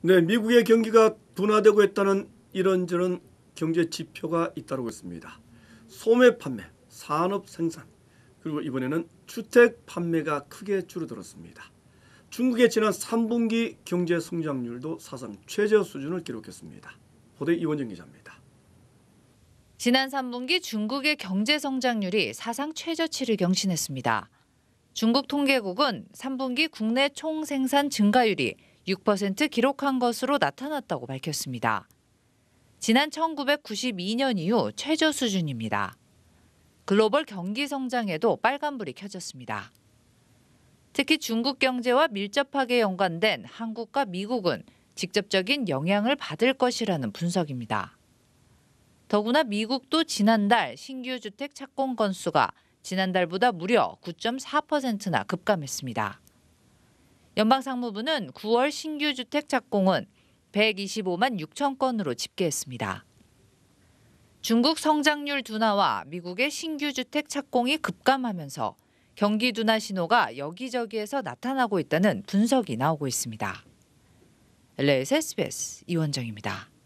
네, 미국의 경기가 둔화되고 있다는 이런저런 경제 지표가 잇따르고 있습니다. 소매 판매, 산업 생산, 그리고 이번에는 주택 판매가 크게 줄어들었습니다. 중국의 지난 3분기 경제 성장률도 사상 최저 수준을 기록했습니다. 호대 이원정 기자입니다. 지난 3분기 중국의 경제 성장률이 사상 최저치를 경신했습니다. 중국 통계국은 3분기 국내 총 생산 증가율이 6% 기록한 것으로 나타났다고 밝혔습니다. 지난 1992년 이후 최저 수준입니다. 글로벌 경기 성장에도 빨간불이 켜졌습니다. 특히 중국 경제와 밀접하게 연관된 한국과 미국은 직접적인 영향을 받을 것이라는 분석입니다. 더구나 미국도 지난달 신규 주택 착공 건수가 지난달보다 무려 9.4%나 급감했습니다. 연방상무부는 9월 신규 주택 착공은 125만 6천 건으로 집계했습니다. 중국 성장률 둔화와 미국의 신규 주택 착공이 급감하면서 경기 둔화 신호가 여기저기에서 나타나고 있다는 분석이 나오고 있습니다. LS SBS 이원정입니다.